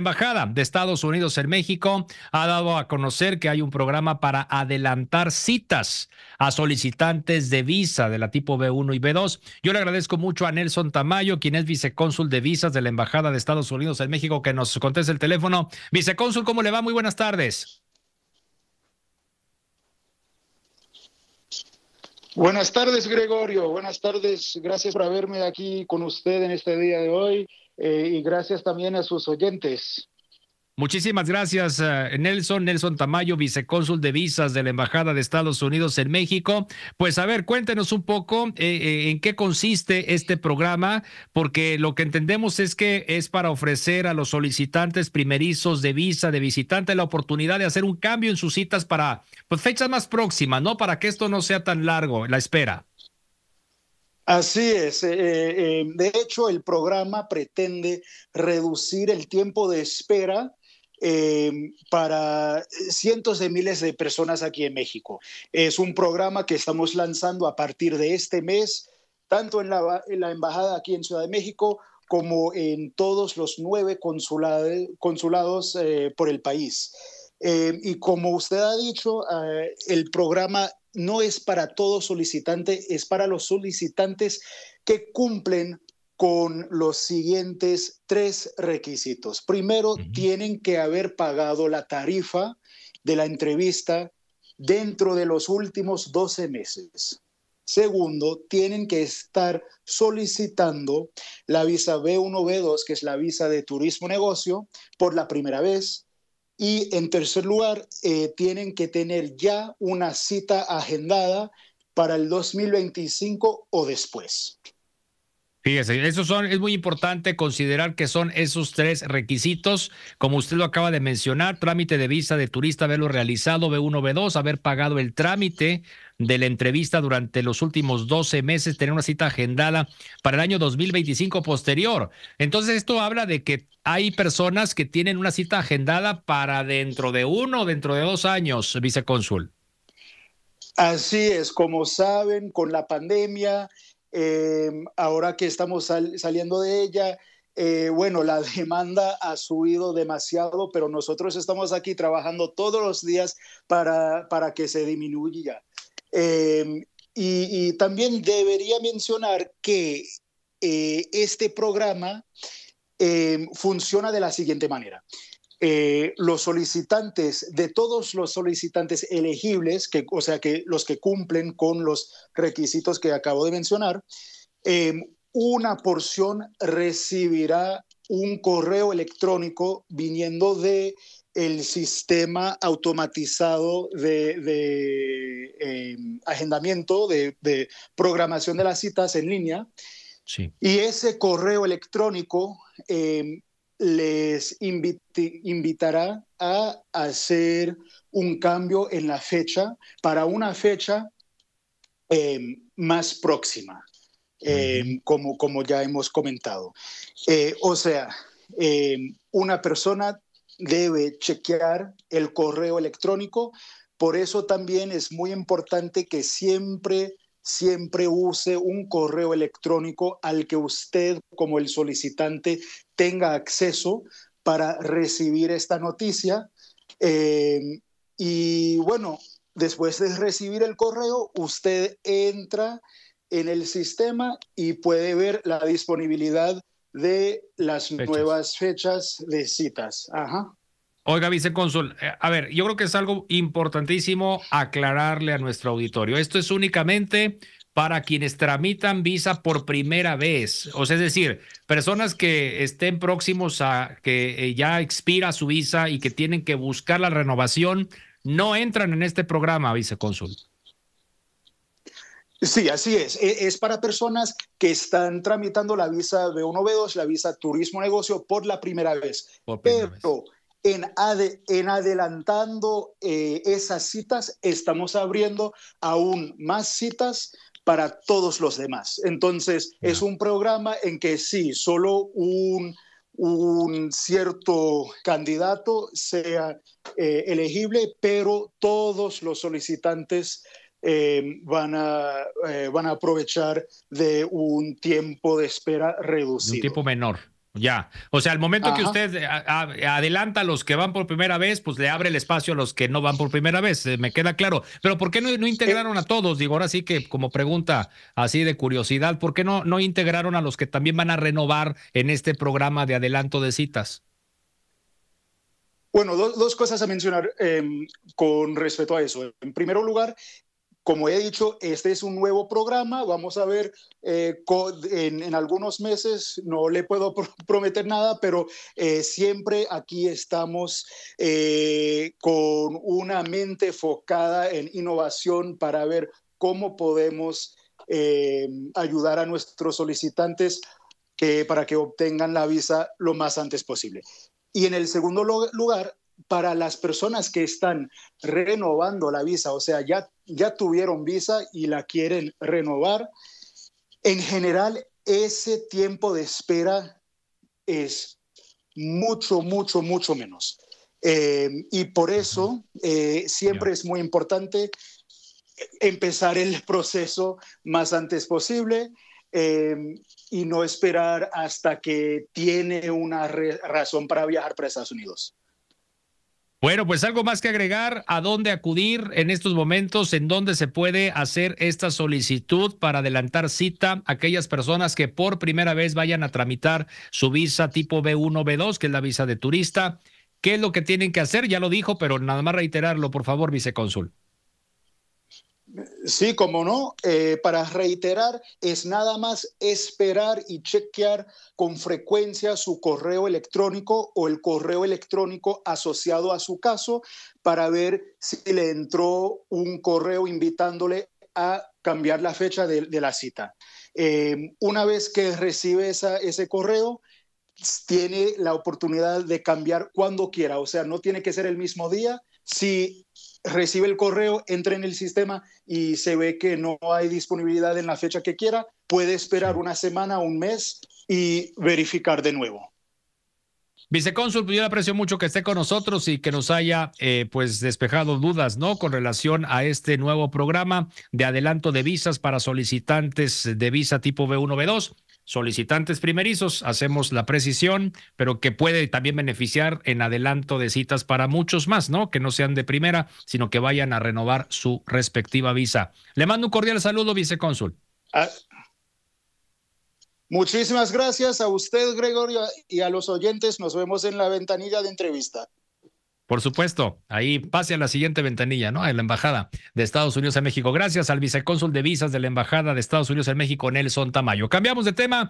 Embajada de Estados Unidos en México ha dado a conocer que hay un programa para adelantar citas a solicitantes de visa de la tipo B1 y B2. Yo le agradezco mucho a Nelson Tamayo, quien es vicecónsul de visas de la Embajada de Estados Unidos en México, que nos conteste el teléfono. Vicecónsul, ¿cómo le va? Muy buenas tardes. Buenas tardes, Gregorio. Buenas tardes. Gracias por haberme aquí con usted en este día de hoy eh, y gracias también a sus oyentes. Muchísimas gracias, eh, Nelson. Nelson Tamayo, vicecónsul de visas de la Embajada de Estados Unidos en México. Pues a ver, cuéntenos un poco eh, eh, en qué consiste este programa, porque lo que entendemos es que es para ofrecer a los solicitantes primerizos de visa de visitante la oportunidad de hacer un cambio en sus citas para pues, fechas más próximas, ¿no? Para que esto no sea tan largo, la espera. Así es. Eh, eh, eh, de hecho, el programa pretende reducir el tiempo de espera para cientos de miles de personas aquí en México. Es un programa que estamos lanzando a partir de este mes, tanto en la, embajada aquí en Ciudad de México como en todos los nueve consulados por el país. y como usted ha dicho, el programa no es para todo solicitante, es para los solicitantes que cumplen con los siguientes tres requisitos. Primero, tienen que haber pagado la tarifa de la entrevista dentro de los últimos 12 meses. Segundo, tienen que estar solicitando la visa B1B2, que es la visa de turismo negocio, por la primera vez. Y en tercer lugar, eh, tienen que tener ya una cita agendada para el 2025 o después. Fíjese, esos son, es muy importante considerar que son esos tres requisitos, como usted lo acaba de mencionar, trámite de visa de turista, haberlo realizado, B1, B2, haber pagado el trámite, de la entrevista durante los últimos 12 meses, tener una cita agendada para el año 2025 posterior. Entonces, esto habla de que hay personas que tienen una cita agendada para dentro de uno, o dentro de dos años, vicecónsul. Así es, como saben, con la pandemia, em, ahora que estamos saliendo de ella, eh, bueno, la demanda ha subido demasiado, pero nosotros estamos aquí trabajando todos los días para, para que se disminuya. Em, y, también debería mencionar que eh, este programa em, funciona de la siguiente manera. Eh, los solicitantes, de todos los solicitantes elegibles, que, o sea, que los que cumplen con los requisitos que acabo de mencionar, em, una porción recibirá un correo electrónico viniendo de el sistema automatizado de, em, agendamiento, de, programación de las citas en línea. Y ese correo electrónico em, les invitará a hacer un cambio en la fecha para una fecha em, más próxima, como, como ya hemos comentado. Eh, o sea, una persona debe chequear el correo electrónico. Por eso también es muy importante que siempre, siempre use un correo electrónico al que usted como el solicitante tenga acceso para recibir esta noticia. Eh, y bueno, después de recibir el correo, usted entra en el sistema y puede ver la disponibilidad de las nuevas fechas de citas. Oiga, vicecónsul, eh, a ver, yo creo que es algo importantísimo aclararle a nuestro auditorio. Esto es únicamente para quienes tramitan visa por primera vez, o sea, es decir, personas que estén próximos a que eh, ya expira su visa y que tienen que buscar la renovación, no entran en este programa, vicecónsul. Sí, así es. E, es para personas que están tramitando la visa B1B2, la visa turismo negocio por la primera vez. Pero En, adelantando eh, esas citas, estamos abriendo aún más citas para todos los demás. Entonces, es un programa en que sí, solo un, cierto candidato sea eh, elegible, pero todos los solicitantes eh, van, a, eh, van a aprovechar de un tiempo de espera reducido. Un tiempo menor. Ya, o sea, al momento que usted adelanta a los que van por primera vez, pues le abre el espacio a los que no van por primera vez, eh, me queda claro. Pero ¿por qué no, no, integraron a todos? Digo, ahora sí que como pregunta así de curiosidad, ¿por qué no, no integraron a los que también van a renovar en este programa de adelanto de citas? Bueno, dos, cosas a mencionar em, con respecto a eso. En primer lugar, como he dicho, este es un nuevo programa. Vamos a ver eh, en, algunos meses. No le puedo prometer nada, pero eh, siempre aquí estamos eh, con una mente focada en innovación para ver cómo podemos ayudar a nuestros solicitantes para que obtengan la visa lo más antes posible. Y en el segundo lugar, para las personas que están renovando la visa, o sea, ya, ya tuvieron visa y la quieren renovar, en general ese tiempo de espera es mucho, mucho, mucho menos. Em, y por eso eh, siempre es muy importante empezar el proceso más antes posible em, y no esperar hasta que tiene una razón para viajar para Estados Unidos. Bueno, pues algo más que agregar, ¿a dónde acudir en estos momentos? ¿En dónde se puede hacer esta solicitud para adelantar cita a aquellas personas que por primera vez vayan a tramitar su visa tipo B1, B2, que es la visa de turista? ¿Qué es lo que tienen que hacer? Ya lo dijo, pero nada más reiterarlo, por favor, vicecónsul. Sí, como no. Eh, para reiterar, es nada más esperar y chequear con frecuencia su correo electrónico o el correo electrónico asociado a su caso para ver si le entró un correo invitándole a cambiar la fecha de, la cita. Eh, una vez que recibe ese correo, tiene la oportunidad de cambiar cuando quiera, o sea, no tiene que ser el mismo día. Si recibe el correo, entra en el sistema y se ve que no hay disponibilidad en la fecha que quiera, puede esperar una semana, un mes y verificar de nuevo. Vicecónsul, pues yo le aprecio mucho que esté con nosotros y que nos haya eh, pues despejado dudas, ¿no? Con relación a este nuevo programa de adelanto de visas para solicitantes de visa tipo B1, B2 solicitantes primerizos, hacemos la precisión, pero que puede también beneficiar en adelanto de citas para muchos más, ¿no? Que no sean de primera, sino que vayan a renovar su respectiva visa. Le mando un cordial saludo, vicecónsul. Ah. muchísimas gracias a usted, Gregorio, y a los oyentes. Nos vemos en la ventanilla de entrevista. Por supuesto, ahí pase a la siguiente ventanilla, ¿no? En la Embajada de Estados Unidos en México. Gracias al vicecónsul de visas de la Embajada de Estados Unidos en México, Nelson Tamayo. Cambiamos de tema.